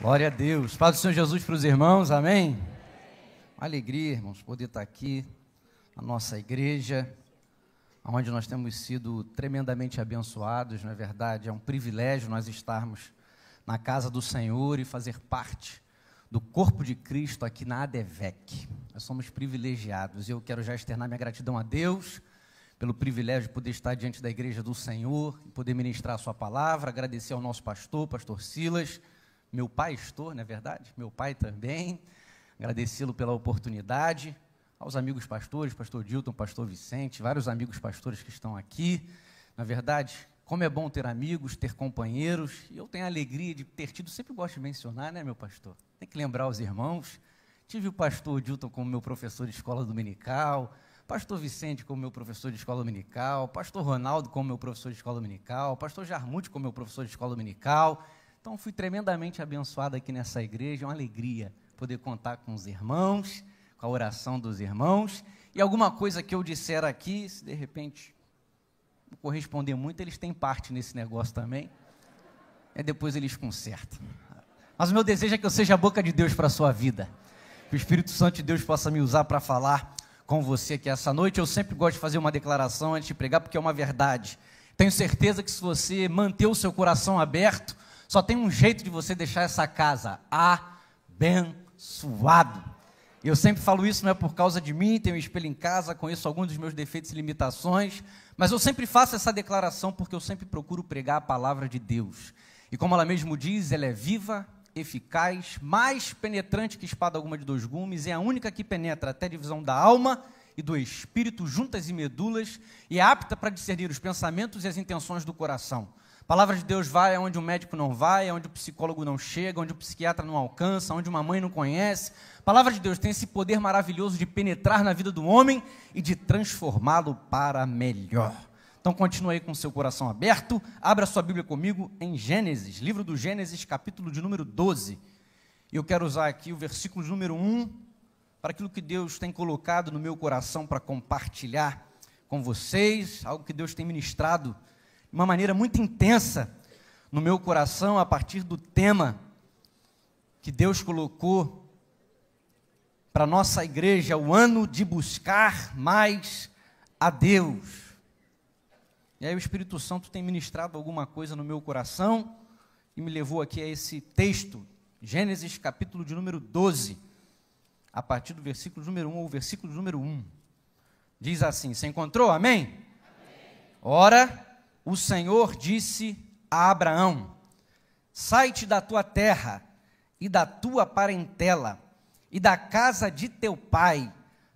Glória a Deus. Paz do Senhor Jesus para os irmãos, amém? Uma alegria, irmãos, poder estar aqui na nossa igreja, onde nós temos sido tremendamente abençoados, não é verdade? É um privilégio nós estarmos na casa do Senhor e fazer parte do corpo de Cristo aqui na ADEVEC. Nós somos privilegiados e eu quero já externar minha gratidão a Deus pelo privilégio de poder estar diante da igreja do Senhor, e poder ministrar a sua palavra, agradecer ao nosso pastor, pastor Silas, meu pastor, é não é verdade? Meu pai também. Agradecê-lo pela oportunidade. Aos amigos pastores, pastor Dilton, pastor Vicente, vários amigos pastores que estão aqui. Na é verdade, como é bom ter amigos, ter companheiros. E eu tenho a alegria de ter tido, sempre gosto de mencionar, né, meu pastor? Tem que lembrar os irmãos. Tive o pastor Dilton como meu professor de escola dominical, pastor Vicente como meu professor de escola dominical, pastor Ronaldo como meu professor de escola dominical, pastor Jarmute como meu professor de escola dominical. Então, fui tremendamente abençoado aqui nessa igreja, é uma alegria poder contar com os irmãos, com a oração dos irmãos. E alguma coisa que eu disser aqui, se de repente corresponder muito, eles têm parte nesse negócio também. É depois eles consertam. Mas o meu desejo é que eu seja a boca de Deus para a sua vida. Que o Espírito Santo de Deus possa me usar para falar com você aqui essa noite. Eu sempre gosto de fazer uma declaração antes de pregar, porque é uma verdade. Tenho certeza que se você manter o seu coração aberto, só tem um jeito de você deixar essa casa abençoado. Eu sempre falo isso, não é por causa de mim, tenho um espelho em casa, conheço alguns dos meus defeitos e limitações, mas eu sempre faço essa declaração porque eu sempre procuro pregar a palavra de Deus. E como ela mesmo diz, ela é viva, eficaz, mais penetrante que espada alguma de dois gumes, é a única que penetra até a divisão da alma e do espírito, juntas e medulas, e é apta para discernir os pensamentos e as intenções do coração palavra de Deus vai aonde o médico não vai, aonde o psicólogo não chega, onde o psiquiatra não alcança, onde uma mãe não conhece. A palavra de Deus tem esse poder maravilhoso de penetrar na vida do homem e de transformá-lo para melhor. Então continue aí com seu coração aberto, abra sua Bíblia comigo em Gênesis, livro do Gênesis, capítulo de número 12. E eu quero usar aqui o versículo número 1 para aquilo que Deus tem colocado no meu coração para compartilhar com vocês, algo que Deus tem ministrado de uma maneira muito intensa no meu coração a partir do tema que Deus colocou para nossa igreja, o ano de buscar mais a Deus. E aí o Espírito Santo tem ministrado alguma coisa no meu coração e me levou aqui a esse texto, Gênesis capítulo de número 12, a partir do versículo número 1 ou versículo número 1. Diz assim: "Se encontrou? Amém?" Amém. Ora, o Senhor disse a Abraão: Sai-te da tua terra e da tua parentela e da casa de teu pai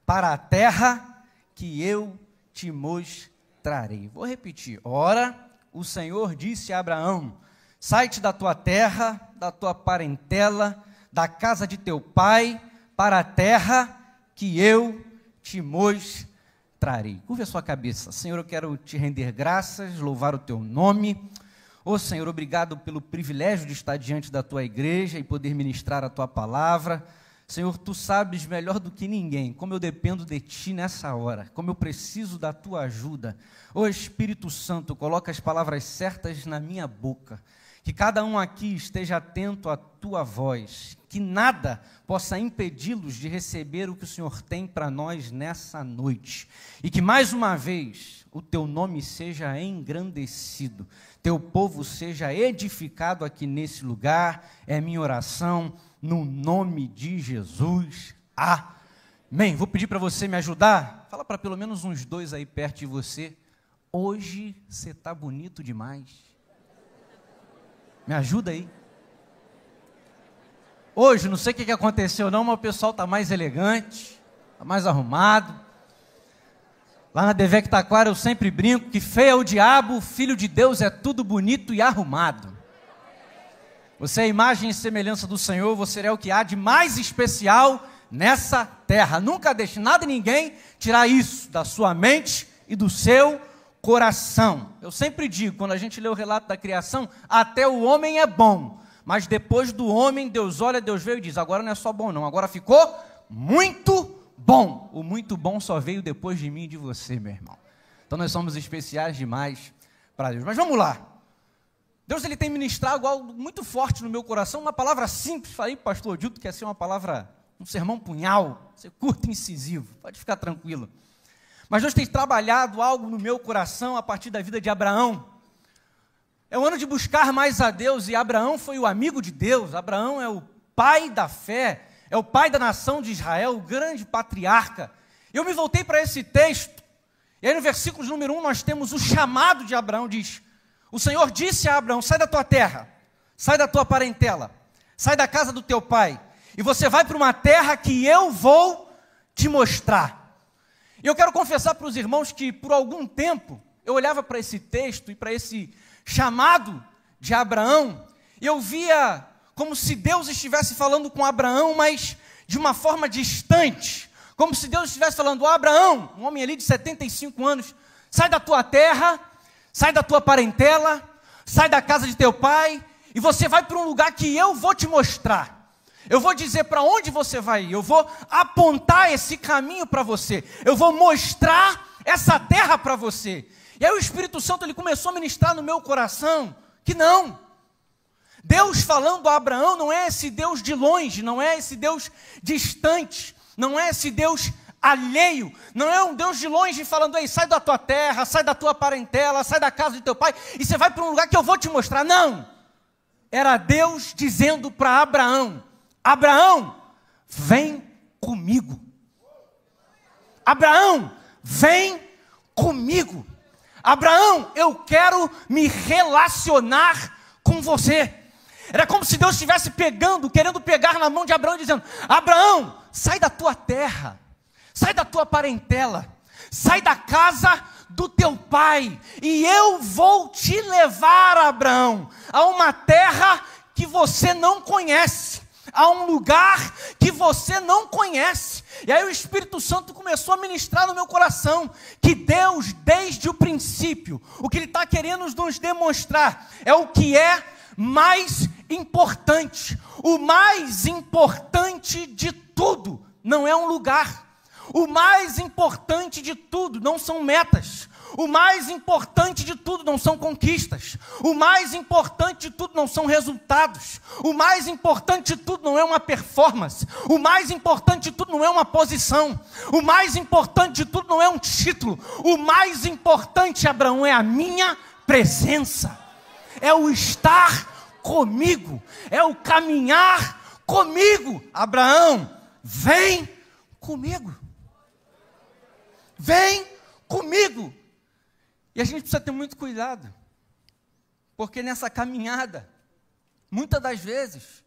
para a terra que eu te mostrarei. Vou repetir. Ora, o Senhor disse a Abraão: Sai-te da tua terra, da tua parentela, da casa de teu pai para a terra que eu te mostrarei trarei. Curve a sua cabeça. Senhor, eu quero te render graças, louvar o teu nome. Ô oh, Senhor, obrigado pelo privilégio de estar diante da tua igreja e poder ministrar a tua palavra. Senhor, tu sabes melhor do que ninguém como eu dependo de ti nessa hora, como eu preciso da tua ajuda. Ô oh, Espírito Santo, coloca as palavras certas na minha boca que cada um aqui esteja atento à tua voz, que nada possa impedi-los de receber o que o Senhor tem para nós nessa noite. E que mais uma vez o teu nome seja engrandecido, teu povo seja edificado aqui nesse lugar. É minha oração no nome de Jesus. Amém. Vou pedir para você me ajudar. Fala para pelo menos uns dois aí perto de você. Hoje você está bonito demais. Me ajuda aí. Hoje, não sei o que aconteceu não, mas o pessoal está mais elegante, está mais arrumado. Lá na Devec Taquara eu sempre brinco que feio é o diabo, filho de Deus é tudo bonito e arrumado. Você é a imagem e semelhança do Senhor, você é o que há de mais especial nessa terra. Nunca deixe nada e ninguém tirar isso da sua mente e do seu coração coração. Eu sempre digo, quando a gente lê o relato da criação, até o homem é bom. Mas depois do homem, Deus olha, Deus veio e diz: agora não é só bom, não, agora ficou muito bom. O muito bom só veio depois de mim e de você, meu irmão. Então nós somos especiais demais para Deus. Mas vamos lá. Deus ele tem ministrado algo muito forte no meu coração, uma palavra simples. Falei, pastor Dilto, que é ser uma palavra, um sermão punhal, ser curto e incisivo. Pode ficar tranquilo. Mas Deus tem trabalhado algo no meu coração a partir da vida de Abraão. É o ano de buscar mais a Deus, e Abraão foi o amigo de Deus, Abraão é o pai da fé, é o pai da nação de Israel, o grande patriarca. Eu me voltei para esse texto, e aí no versículo número 1 nós temos o chamado de Abraão, diz: O Senhor disse a Abraão: sai da tua terra, sai da tua parentela, sai da casa do teu pai, e você vai para uma terra que eu vou te mostrar. E eu quero confessar para os irmãos que por algum tempo eu olhava para esse texto e para esse chamado de Abraão, e eu via como se Deus estivesse falando com Abraão, mas de uma forma distante, como se Deus estivesse falando: Abraão, um homem ali de 75 anos, sai da tua terra, sai da tua parentela, sai da casa de teu pai, e você vai para um lugar que eu vou te mostrar. Eu vou dizer para onde você vai ir. Eu vou apontar esse caminho para você. Eu vou mostrar essa terra para você. E aí o Espírito Santo ele começou a ministrar no meu coração que não. Deus falando a Abraão não é esse Deus de longe, não é esse Deus distante, não é esse Deus alheio, não é um Deus de longe falando, ei, sai da tua terra, sai da tua parentela, sai da casa do teu pai e você vai para um lugar que eu vou te mostrar. Não! Era Deus dizendo para Abraão: Abraão, vem comigo. Abraão, vem comigo. Abraão, eu quero me relacionar com você. Era como se Deus estivesse pegando, querendo pegar na mão de Abraão, dizendo: Abraão, sai da tua terra, sai da tua parentela, sai da casa do teu pai, e eu vou te levar, Abraão, a uma terra que você não conhece a um lugar que você não conhece. E aí o Espírito Santo começou a ministrar no meu coração que Deus, desde o princípio, o que Ele está querendo nos demonstrar é o que é mais importante. O mais importante de tudo não é um lugar. O mais importante de tudo não são metas. O mais importante de tudo não são conquistas. O mais importante de tudo não são resultados. O mais importante de tudo não é uma performance. O mais importante de tudo não é uma posição. O mais importante de tudo não é um título. O mais importante, Abraão, é a minha presença. É o estar comigo. É o caminhar comigo. Abraão, vem comigo. Vem comigo e a gente precisa ter muito cuidado, porque nessa caminhada, muitas das vezes,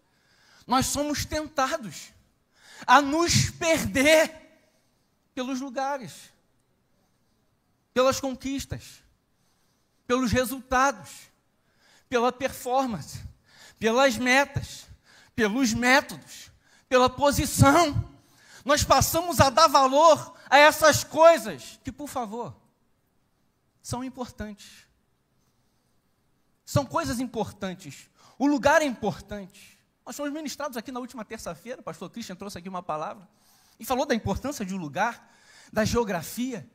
nós somos tentados a nos perder pelos lugares, pelas conquistas, pelos resultados, pela performance, pelas metas, pelos métodos, pela posição. Nós passamos a dar valor a essas coisas que, por favor, são importantes. São coisas importantes. O lugar é importante. Nós fomos ministrados aqui na última terça-feira, o pastor Christian trouxe aqui uma palavra, e falou da importância de um lugar, da geografia.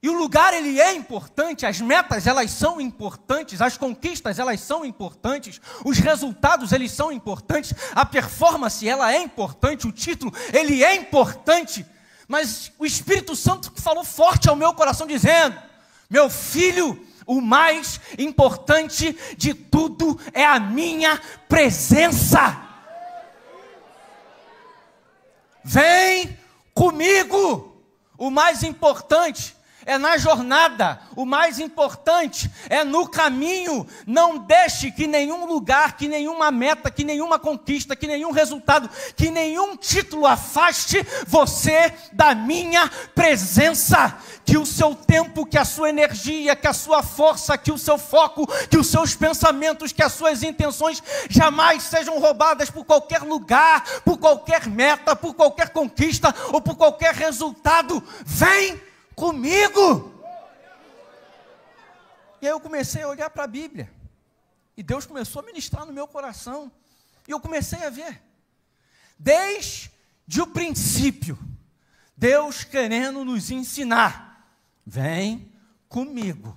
E o lugar, ele é importante, as metas, elas são importantes, as conquistas, elas são importantes, os resultados, eles são importantes, a performance, ela é importante, o título, ele é importante. Mas o Espírito Santo falou forte ao meu coração, dizendo: meu filho, o mais importante de tudo é a minha presença. Vem comigo. O mais importante é na jornada, o mais importante é no caminho. Não deixe que nenhum lugar, que nenhuma meta, que nenhuma conquista, que nenhum resultado, que nenhum título afaste você da minha presença. Que o seu tempo, que a sua energia, que a sua força, que o seu foco, que os seus pensamentos, que as suas intenções jamais sejam roubadas por qualquer lugar, por qualquer meta, por qualquer conquista ou por qualquer resultado. Vem comigo. E aí eu comecei a olhar para a Bíblia. E Deus começou a ministrar no meu coração. E eu comecei a ver. Desde o princípio, Deus querendo nos ensinar. Vem comigo.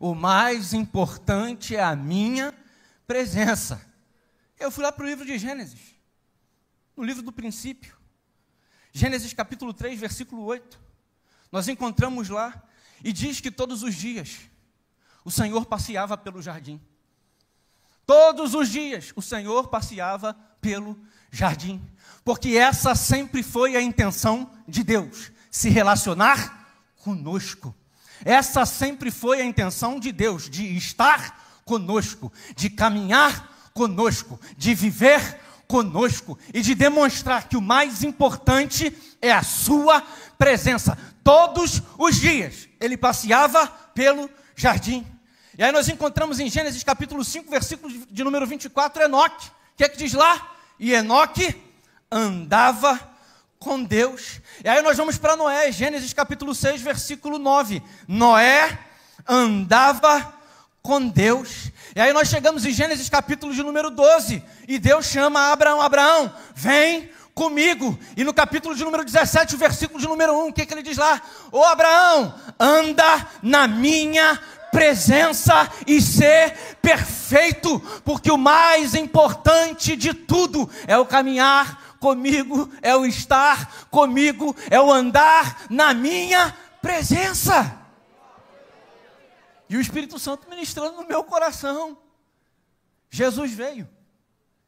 O mais importante é a minha presença. Eu fui lá para o livro de Gênesis, no livro do princípio. Gênesis capítulo 3, versículo 8. Nós encontramos lá e diz que todos os dias o Senhor passeava pelo jardim. Todos os dias o Senhor passeava pelo jardim, porque essa sempre foi a intenção de Deus, se relacionar conosco. Essa sempre foi a intenção de Deus, de estar conosco, de caminhar conosco, de viver conosco e de demonstrar que o mais importante é a sua presença. Todos os dias ele passeava pelo jardim. E aí nós encontramos em Gênesis capítulo 5, versículo de número 24, Enoque. O que é que diz lá? E Enoque andava com Deus. E aí nós vamos para Noé, Gênesis capítulo 6, versículo 9. Noé andava com Deus e aí nós chegamos em Gênesis capítulo de número 12, e Deus chama Abraão, Abraão, vem comigo. E no capítulo de número 17, o versículo de número 1, o que, que ele diz lá? Ô oh, Abraão, anda na minha presença e ser perfeito, porque o mais importante de tudo é o caminhar comigo, é o estar comigo, é o andar na minha presença. E o Espírito Santo ministrando no meu coração. Jesus veio.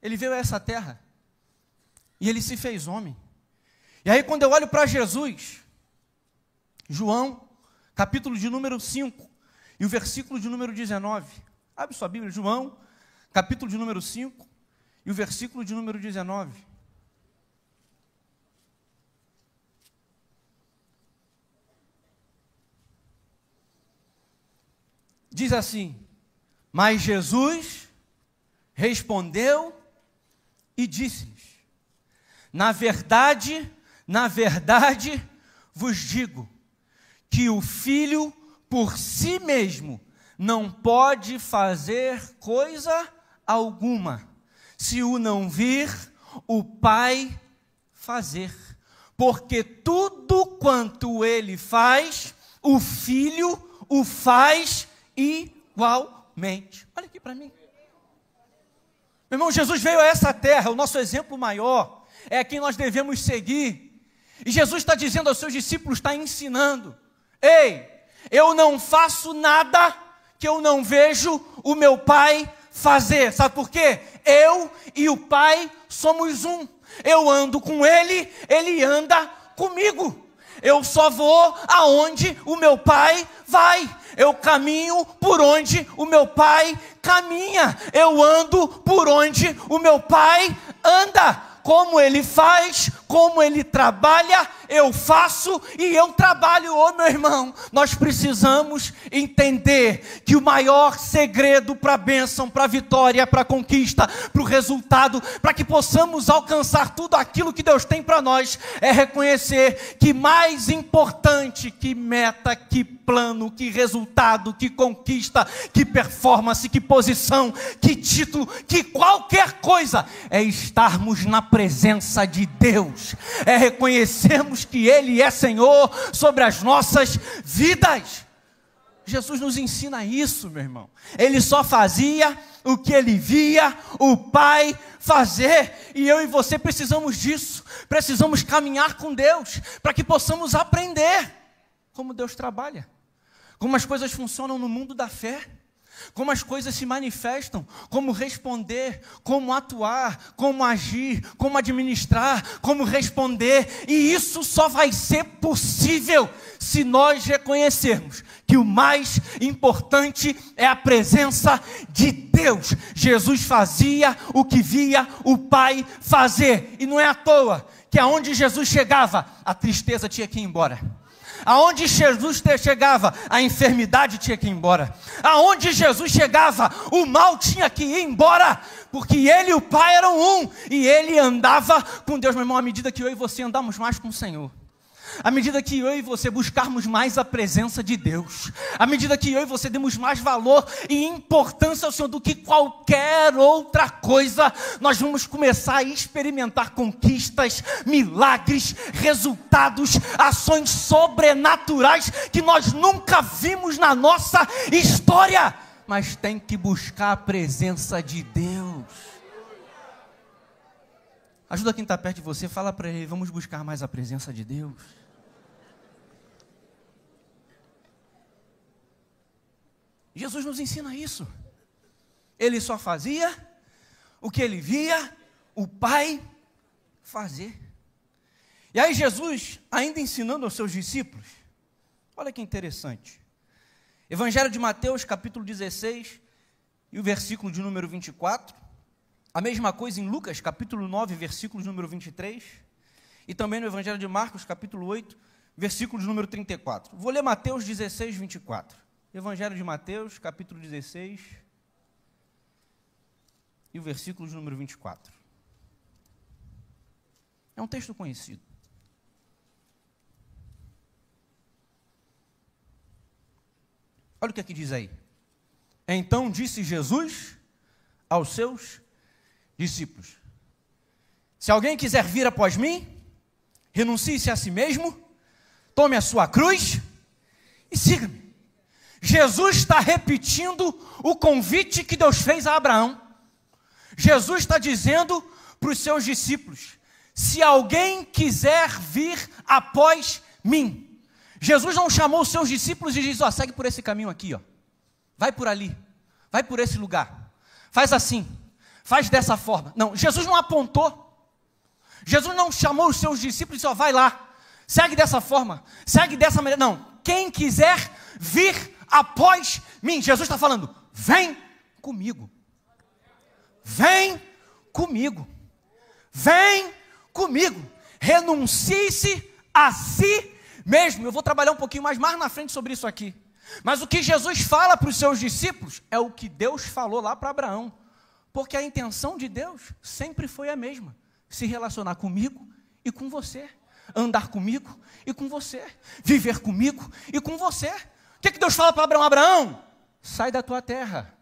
Ele veio a essa terra. E ele se fez homem. E aí, quando eu olho para Jesus, João, capítulo de número 5, e o versículo de número 19. Abre sua Bíblia, João, capítulo de número 5, e o versículo de número 19. diz assim: Mas Jesus respondeu e disse-lhes: Na verdade, na verdade vos digo, que o filho por si mesmo não pode fazer coisa alguma, se o não vir o Pai fazer, porque tudo quanto ele faz, o filho o faz igualmente. Olha aqui para mim. Meu irmão, Jesus veio a essa terra, o nosso exemplo maior é a quem nós devemos seguir. E Jesus está dizendo aos seus discípulos, está ensinando: Ei, eu não faço nada que eu não vejo o meu Pai fazer. Sabe por quê? Eu e o Pai somos um. Eu ando com Ele, Ele anda comigo. Eu só vou aonde o meu pai vai. Eu caminho por onde o meu pai caminha. Eu ando por onde o meu pai anda. Como ele faz, como ele trabalha, eu faço e eu trabalho, ô meu irmão. Nós precisamos entender que o maior segredo para a bênção, para a vitória, para a conquista, para o resultado, para que possamos alcançar tudo aquilo que Deus tem para nós, é reconhecer que mais importante que meta, que plano, que resultado, que conquista, que performance, que posição, que título, que qualquer coisa, é estarmos na presença de Deus, é reconhecermos que Ele é Senhor sobre as nossas vidas. Jesus nos ensina isso, meu irmão. Ele só fazia o que ele via o Pai fazer, e eu e você precisamos disso. Precisamos caminhar com Deus para que possamos aprender como Deus trabalha, como as coisas funcionam no mundo da fé como as coisas se manifestam, como responder, como atuar, como agir, como administrar, como responder, e isso só vai ser possível se nós reconhecermos que o mais importante é a presença de Deus. Jesus fazia o que via o Pai fazer, e não é à toa que aonde Jesus chegava, a tristeza tinha que ir embora. Aonde Jesus chegava, a enfermidade tinha que ir embora. Aonde Jesus chegava, o mal tinha que ir embora, porque ele e o Pai eram um, e ele andava com Deus, meu irmão, à medida que eu e você andamos mais com o Senhor à medida que eu e você buscarmos mais a presença de Deus, à medida que eu e você demos mais valor e importância ao Senhor do que qualquer outra coisa, nós vamos começar a experimentar conquistas, milagres, resultados, ações sobrenaturais que nós nunca vimos na nossa história, mas tem que buscar a presença de Deus. Ajuda quem está perto de você, fala para ele, vamos buscar mais a presença de Deus. Jesus nos ensina isso. Ele só fazia o que ele via o Pai fazer. E aí, Jesus, ainda ensinando aos seus discípulos, olha que interessante. Evangelho de Mateus, capítulo 16, e o versículo de número 24. A mesma coisa em Lucas, capítulo 9, versículo de número 23. E também no Evangelho de Marcos, capítulo 8, versículo de número 34. Vou ler Mateus 16, 24. Evangelho de Mateus, capítulo 16, e o versículo de número 24. É um texto conhecido. Olha o que aqui é diz aí. Então disse Jesus aos seus discípulos: Se alguém quiser vir após mim, renuncie-se a si mesmo, tome a sua cruz e siga-me. Jesus está repetindo o convite que Deus fez a Abraão. Jesus está dizendo para os seus discípulos: se alguém quiser vir após mim. Jesus não chamou os seus discípulos e disse: ó, segue por esse caminho aqui, ó. Vai por ali, vai por esse lugar. Faz assim, faz dessa forma. Não, Jesus não apontou. Jesus não chamou os seus discípulos e disse: ó, vai lá, segue dessa forma, segue dessa maneira. Não, quem quiser vir após mim. Jesus está falando: vem comigo. Vem comigo. Vem comigo. Renuncie-se a si mesmo. Eu vou trabalhar um pouquinho mais, mais na frente sobre isso aqui. Mas o que Jesus fala para os seus discípulos é o que Deus falou lá para Abraão. Porque a intenção de Deus sempre foi a mesma: se relacionar comigo e com você, andar comigo e com você, viver comigo e com você que, que Deus fala para Abraão? Abraão, sai da tua terra.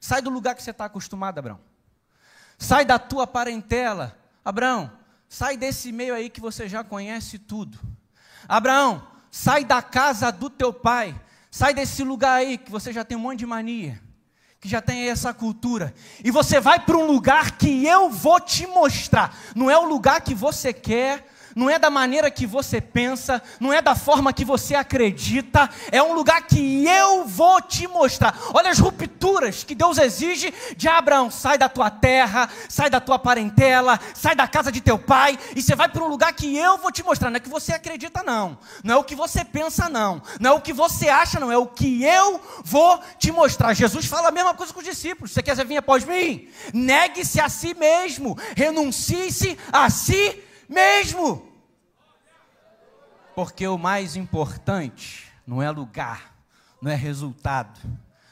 Sai do lugar que você está acostumado, Abraão. Sai da tua parentela. Abraão, sai desse meio aí que você já conhece tudo. Abraão, sai da casa do teu pai. Sai desse lugar aí que você já tem um monte de mania. Que já tem essa cultura. E você vai para um lugar que eu vou te mostrar. Não é o lugar que você quer, não é da maneira que você pensa, não é da forma que você acredita, é um lugar que eu vou te mostrar. Olha as rupturas que Deus exige de Abraão: sai da tua terra, sai da tua parentela, sai da casa de teu pai, e você vai para um lugar que eu vou te mostrar. Não é que você acredita, não, não é o que você pensa, não, não é o que você acha, não, é o que eu vou te mostrar. Jesus fala a mesma coisa com os discípulos: você quer vir após mim? Negue-se a si mesmo, renuncie-se a si mesmo mesmo. Porque o mais importante não é lugar, não é resultado,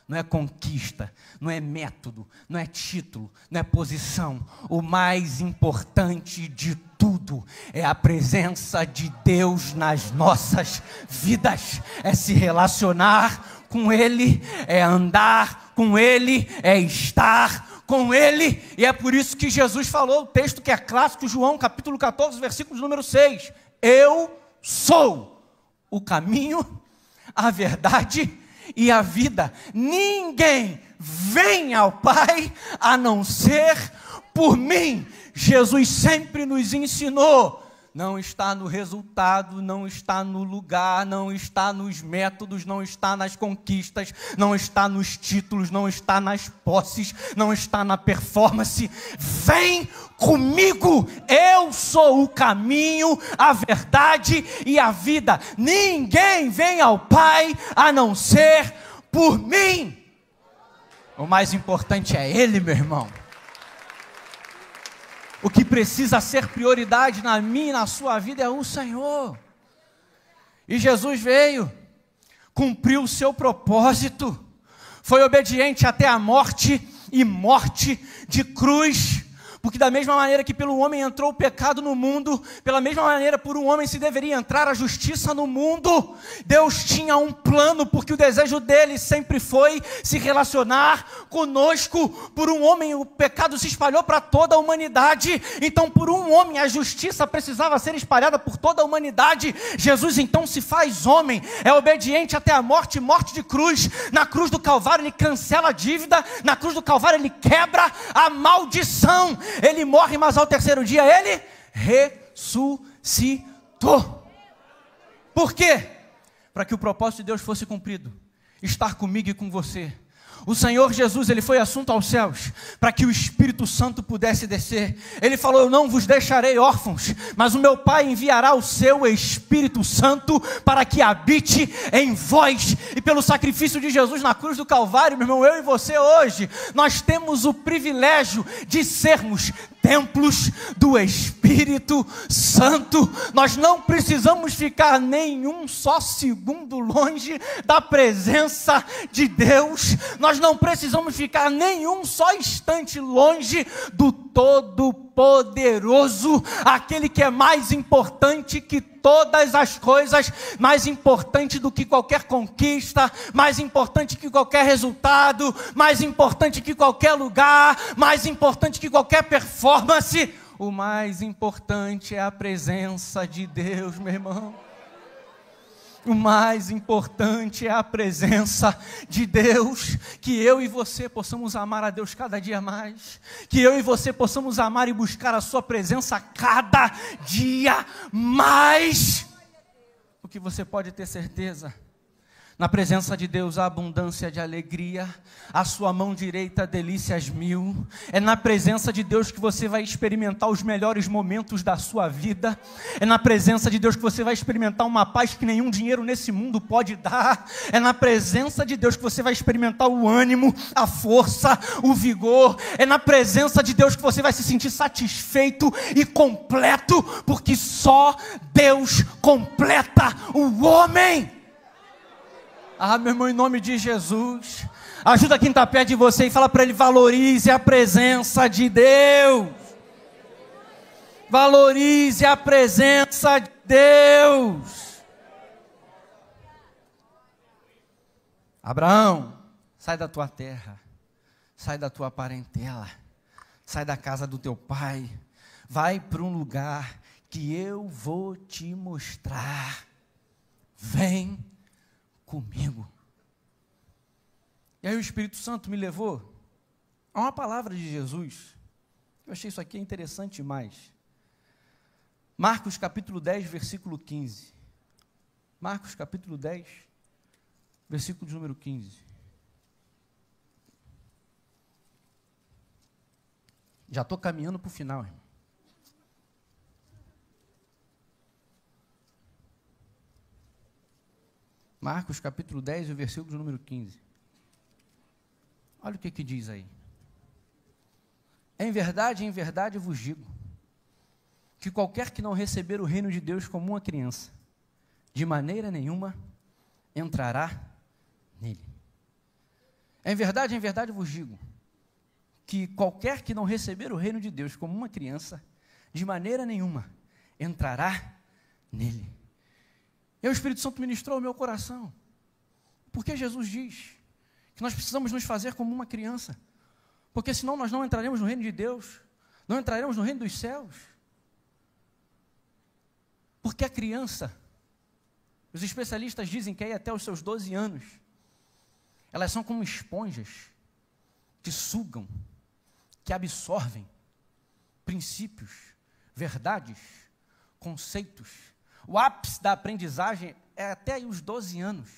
não é conquista, não é método, não é título, não é posição. O mais importante de culto, é a presença de Deus nas nossas vidas, é se relacionar com Ele, é andar com Ele, é estar com Ele, e é por isso que Jesus falou, o texto que é clássico, João capítulo 14, versículo número 6: Eu sou o caminho, a verdade e a vida. Ninguém vem ao Pai a não ser por mim. Jesus sempre nos ensinou. Não está no resultado, não está no lugar, não está nos métodos, não está nas conquistas, não está nos títulos, não está nas posses, não está na performance. Vem comigo, eu sou o caminho, a verdade e a vida. Ninguém vem ao Pai a não ser por mim. O mais importante é Ele, meu irmão. O que precisa ser prioridade na minha e na sua vida é o Senhor. E Jesus veio, cumpriu o seu propósito, foi obediente até a morte e morte de cruz. Porque da mesma maneira que pelo homem entrou o pecado no mundo, pela mesma maneira por um homem se deveria entrar a justiça no mundo, Deus tinha um plano, porque o desejo dele sempre foi se relacionar conosco. Por um homem o pecado se espalhou para toda a humanidade. Então por um homem a justiça precisava ser espalhada por toda a humanidade. Jesus então se faz homem, é obediente até a morte, morte de cruz. Na cruz do Calvário ele cancela a dívida, na cruz do Calvário ele quebra a maldição ele morre, mas ao terceiro dia ele ressuscitou. Por quê? Para que o propósito de Deus fosse cumprido. Estar comigo e com você o Senhor Jesus, ele foi assunto aos céus para que o Espírito Santo pudesse descer. Ele falou: "Eu não vos deixarei órfãos, mas o meu Pai enviará o seu Espírito Santo para que habite em vós". E pelo sacrifício de Jesus na cruz do Calvário, meu irmão, eu e você hoje, nós temos o privilégio de sermos templos do Espírito Santo. Nós não precisamos ficar nenhum só segundo longe da presença de Deus. Nós não precisamos ficar nenhum só instante longe do Todo-Poderoso, aquele que é mais importante que todas as coisas, mais importante do que qualquer conquista, mais importante que qualquer resultado, mais importante que qualquer lugar, mais importante que qualquer performance. O mais importante é a presença de Deus, meu irmão o mais importante é a presença de Deus. Que eu e você possamos amar a Deus cada dia mais. Que eu e você possamos amar e buscar a Sua presença cada dia mais. O que você pode ter certeza na presença de Deus há abundância de alegria, a sua mão direita delícias mil. É na presença de Deus que você vai experimentar os melhores momentos da sua vida. É na presença de Deus que você vai experimentar uma paz que nenhum dinheiro nesse mundo pode dar. É na presença de Deus que você vai experimentar o ânimo, a força, o vigor. É na presença de Deus que você vai se sentir satisfeito e completo, porque só Deus completa o homem. Ah, meu irmão, em nome de Jesus. Ajuda quem está perto de você e fala para ele: valorize a presença de Deus. Valorize a presença de Deus. Abraão, sai da tua terra, sai da tua parentela, sai da casa do teu pai, vai para um lugar que eu vou te mostrar. Vem comigo. E aí o Espírito Santo me levou a uma palavra de Jesus. Eu achei isso aqui interessante demais. Marcos capítulo 10, versículo 15. Marcos capítulo 10, versículo de número 15. Já estou caminhando para o final, irmão. Marcos capítulo 10, o versículo número 15. Olha o que, que diz aí. Em verdade, em verdade vos digo, que qualquer que não receber o reino de Deus como uma criança, de maneira nenhuma entrará nele. Em verdade, em verdade vos digo, que qualquer que não receber o reino de Deus como uma criança, de maneira nenhuma entrará nele. E é o Espírito Santo ministrou o meu coração. Porque Jesus diz que nós precisamos nos fazer como uma criança. Porque senão nós não entraremos no reino de Deus, não entraremos no reino dos céus. Porque a criança, os especialistas dizem que aí até os seus 12 anos, elas são como esponjas que sugam, que absorvem princípios, verdades, conceitos o ápice da aprendizagem é até os 12 anos.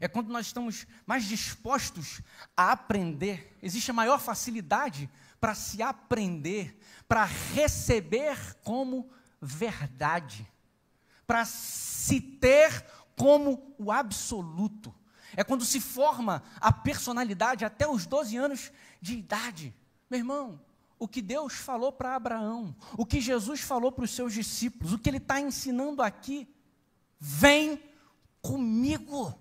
É quando nós estamos mais dispostos a aprender. Existe a maior facilidade para se aprender, para receber como verdade, para se ter como o absoluto. É quando se forma a personalidade até os 12 anos de idade. Meu irmão, o que Deus falou para Abraão, o que Jesus falou para os seus discípulos, o que ele está ensinando aqui. Vem comigo.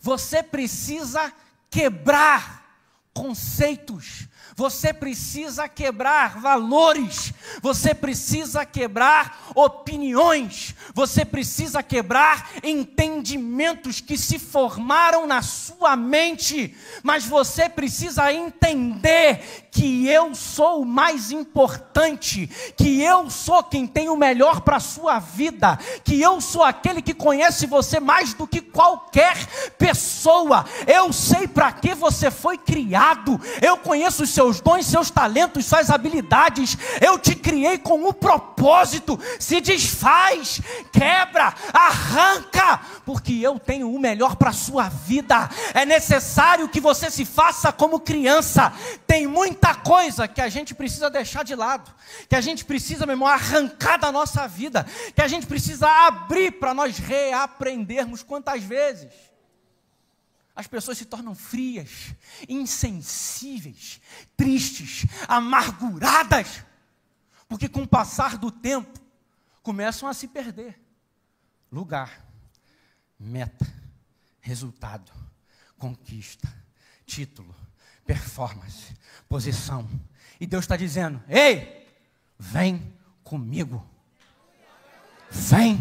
Você precisa quebrar conceitos, você precisa quebrar valores, você precisa quebrar opiniões, você precisa quebrar entendimentos que se formaram na sua mente, mas você precisa entender que eu sou o mais importante, que eu sou quem tem o melhor para a sua vida, que eu sou aquele que conhece você mais do que qualquer pessoa, eu sei para que você foi criado criado, eu conheço os seus dons, seus talentos, suas habilidades, eu te criei com um propósito. Se desfaz, quebra, arranca, porque eu tenho o melhor para a sua vida. É necessário que você se faça como criança. Tem muita coisa que a gente precisa deixar de lado, que a gente precisa, meu irmão, arrancar da nossa vida, que a gente precisa abrir para nós reaprendermos quantas vezes as pessoas se tornam frias, insensíveis, tristes, amarguradas, porque com o passar do tempo começam a se perder. Lugar, meta, resultado, conquista, título, performance, posição. E Deus está dizendo: Ei, vem comigo. Vem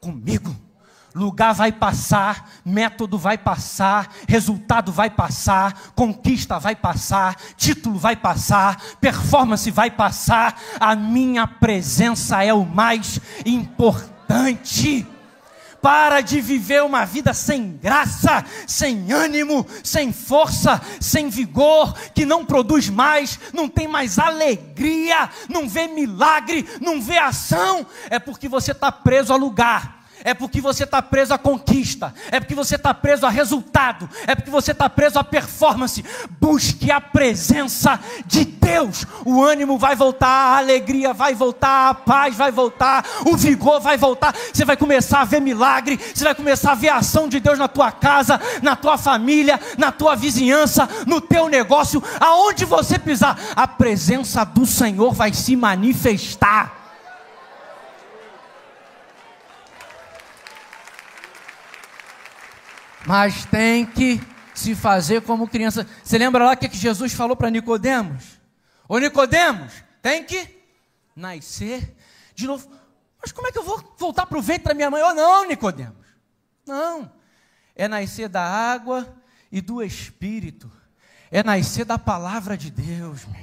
comigo. Lugar vai passar, método vai passar, resultado vai passar, conquista vai passar, título vai passar, performance vai passar. A minha presença é o mais importante. Para de viver uma vida sem graça, sem ânimo, sem força, sem vigor, que não produz mais, não tem mais alegria, não vê milagre, não vê ação. É porque você está preso a lugar é porque você está preso à conquista, é porque você está preso a resultado, é porque você está preso à performance. Busque a presença de Deus. O ânimo vai voltar, a alegria vai voltar, a paz vai voltar, o vigor vai voltar. Você vai começar a ver milagre, você vai começar a ver a ação de Deus na tua casa, na tua família, na tua vizinhança, no teu negócio, aonde você pisar, a presença do Senhor vai se manifestar. mas tem que se fazer como criança. Você lembra lá o que, que Jesus falou para Nicodemos? Ô Nicodemos, tem que nascer de novo. Mas como é que eu vou voltar para o ventre da minha mãe? Ou oh, não, Nicodemos? Não. É nascer da água e do Espírito. É nascer da palavra de Deus, meu.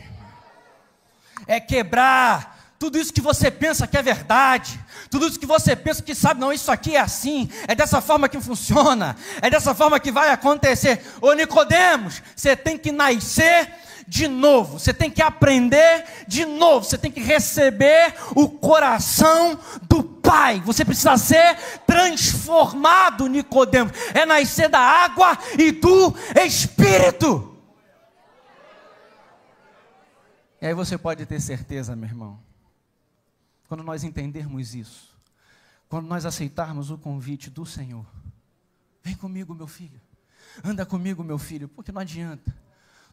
É quebrar tudo isso que você pensa que é verdade, tudo isso que você pensa que sabe, não, isso aqui é assim, é dessa forma que funciona, é dessa forma que vai acontecer. Ô Nicodemos, você tem que nascer de novo, você tem que aprender de novo, você tem que receber o coração do Pai. Você precisa ser transformado, Nicodemos. É nascer da água e do Espírito. E aí você pode ter certeza, meu irmão, quando nós entendermos isso, quando nós aceitarmos o convite do Senhor, vem comigo, meu filho, anda comigo, meu filho, porque não adianta.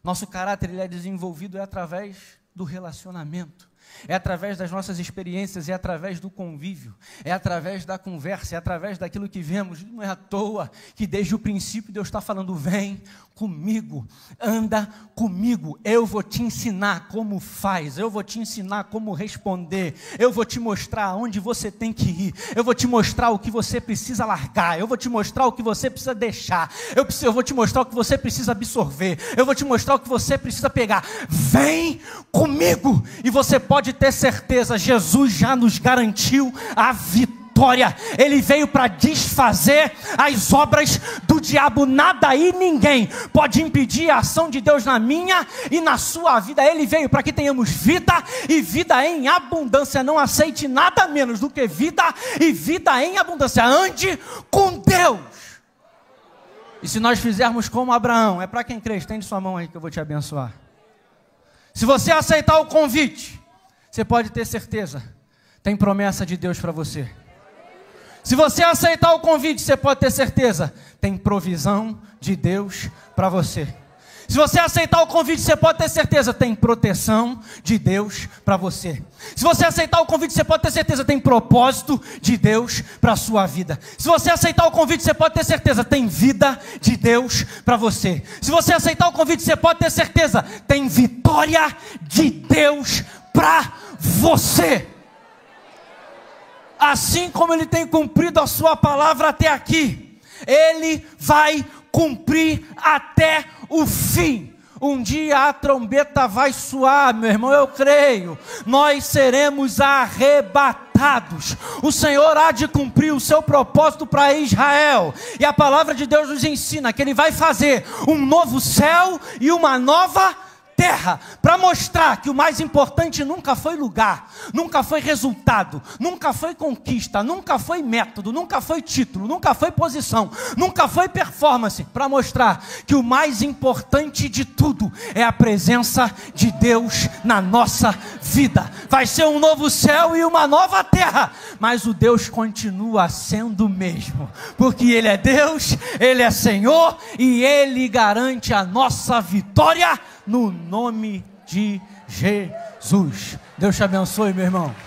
Nosso caráter ele é desenvolvido é através do relacionamento é através das nossas experiências, é através do convívio, é através da conversa, é através daquilo que vemos. Não é à toa que desde o princípio Deus está falando: vem comigo, anda comigo, eu vou te ensinar como faz, eu vou te ensinar como responder, eu vou te mostrar onde você tem que ir, eu vou te mostrar o que você precisa largar, eu vou te mostrar o que você precisa deixar, eu, preciso, eu vou te mostrar o que você precisa absorver, eu vou te mostrar o que você precisa pegar. Vem comigo e você pode ter certeza, Jesus já nos garantiu a vitória. Ele veio para desfazer as obras do diabo. Nada e ninguém pode impedir a ação de Deus na minha e na sua vida. Ele veio para que tenhamos vida e vida em abundância. Não aceite nada menos do que vida e vida em abundância. Ande com Deus. E se nós fizermos como Abraão, é para quem crê, estende sua mão aí que eu vou te abençoar. Se você aceitar o convite, você pode ter certeza, tem promessa de Deus para você. Se você aceitar o convite, você pode ter certeza, tem provisão de Deus para você. Se você aceitar o convite, você pode ter certeza, tem proteção de Deus para você. Se você aceitar o convite, você pode ter certeza, tem propósito de Deus para a sua vida. Se você aceitar o convite, você pode ter certeza, tem vida de Deus para você. Se você aceitar o convite, você pode ter certeza, tem vitória de Deus para você você. Assim como ele tem cumprido a sua palavra até aqui, ele vai cumprir até o fim. Um dia a trombeta vai soar, meu irmão, eu creio. Nós seremos arrebatados. O Senhor há de cumprir o seu propósito para Israel. E a palavra de Deus nos ensina que ele vai fazer um novo céu e uma nova terra terra para mostrar que o mais importante nunca foi lugar, nunca foi resultado, nunca foi conquista, nunca foi método, nunca foi título, nunca foi posição, nunca foi performance, para mostrar que o mais importante de tudo é a presença de Deus na nossa vida. Vai ser um novo céu e uma nova terra, mas o Deus continua sendo o mesmo, porque Ele é Deus, Ele é Senhor e Ele garante a nossa vitória no nome de Jesus. Deus te abençoe, meu irmão.